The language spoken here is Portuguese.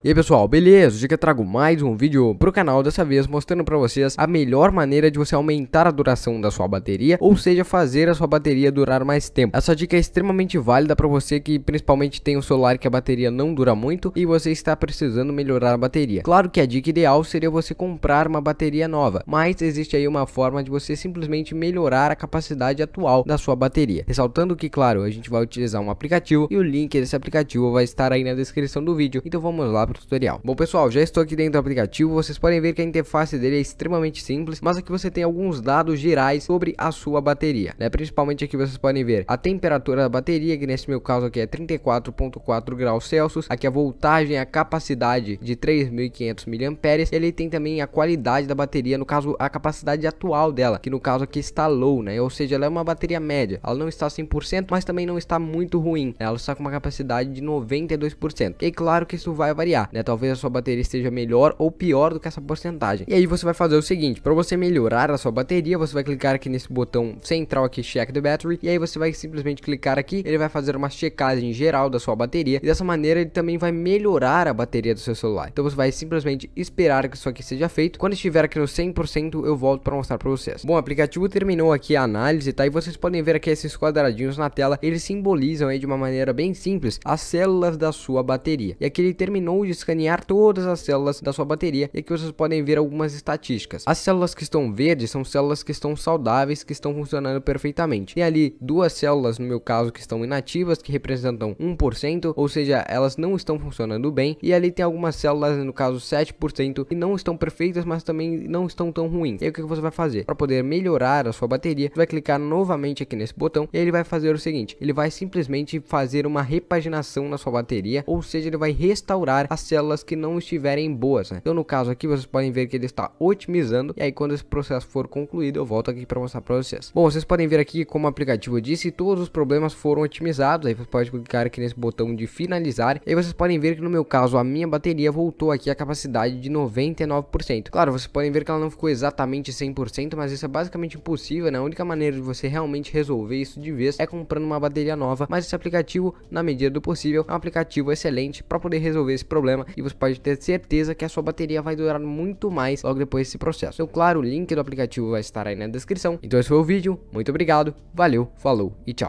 E aí pessoal, beleza? Hoje eu trago mais um vídeo pro canal, dessa vez mostrando pra vocês a melhor maneira de você aumentar a duração da sua bateria, ou seja, fazer a sua bateria durar mais tempo. Essa dica é extremamente válida pra você que principalmente tem um celular que a bateria não dura muito e você está precisando melhorar a bateria. Claro que a dica ideal seria você comprar uma bateria nova, mas existe aí uma forma de você simplesmente melhorar a capacidade atual da sua bateria. Ressaltando que, claro, a gente vai utilizar um aplicativo e o link desse aplicativo vai estar aí na descrição do vídeo, então vamos lá o tutorial. Bom pessoal, já estou aqui dentro do aplicativo, vocês podem ver que a interface dele é extremamente simples, mas aqui você tem alguns dados gerais sobre a sua bateria, né? Principalmente aqui vocês podem ver a temperatura da bateria, que nesse meu caso aqui é 34.4 graus Celsius, aqui a voltagem, a capacidade de 3.500 mAh, e ele tem também a qualidade da bateria, no caso a capacidade atual dela, que no caso aqui está low, né? Ou seja, ela é uma bateria média, ela não está 100%, mas também não está muito ruim, né? ela está com uma capacidade de 92%. E claro que isso vai variar né? Talvez a sua bateria esteja melhor ou pior do que essa porcentagem. E aí você vai fazer o seguinte, para você melhorar a sua bateria, você vai clicar aqui nesse botão central aqui, check the battery, e aí você vai simplesmente clicar aqui, ele vai fazer uma checagem geral da sua bateria, e dessa maneira ele também vai melhorar a bateria do seu celular. Então você vai simplesmente esperar que isso aqui seja feito. Quando estiver aqui no 100%, eu volto para mostrar para vocês. Bom, o aplicativo terminou aqui a análise, tá? E vocês podem ver aqui esses quadradinhos na tela, eles simbolizam aí de uma maneira bem simples as células da sua bateria. E aqui ele terminou de escanear todas as células da sua bateria e aqui vocês podem ver algumas estatísticas. As células que estão verdes são células que estão saudáveis, que estão funcionando perfeitamente. Tem ali duas células, no meu caso, que estão inativas, que representam 1%, ou seja, elas não estão funcionando bem. E ali tem algumas células, no caso 7%, que não estão perfeitas, mas também não estão tão ruins. E aí, o que você vai fazer? Para poder melhorar a sua bateria, você vai clicar novamente aqui nesse botão e ele vai fazer o seguinte, ele vai simplesmente fazer uma repaginação na sua bateria, ou seja, ele vai restaurar a as células que não estiverem boas, né? Então no caso aqui vocês podem ver que ele está otimizando e aí quando esse processo for concluído eu volto aqui para mostrar para vocês. Bom, vocês podem ver aqui como o aplicativo disse, todos os problemas foram otimizados, aí você pode clicar aqui nesse botão de finalizar e aí vocês podem ver que no meu caso a minha bateria voltou aqui a capacidade de 99%. Claro, vocês podem ver que ela não ficou exatamente 100%, mas isso é basicamente impossível, né? A única maneira de você realmente resolver isso de vez é comprando uma bateria nova, mas esse aplicativo, na medida do possível, é um aplicativo excelente para poder resolver esse problema problema e você pode ter certeza que a sua bateria vai durar muito mais logo depois desse processo. Então, claro, o link do aplicativo vai estar aí na descrição. Então esse foi o vídeo, muito obrigado, valeu, falou e tchau.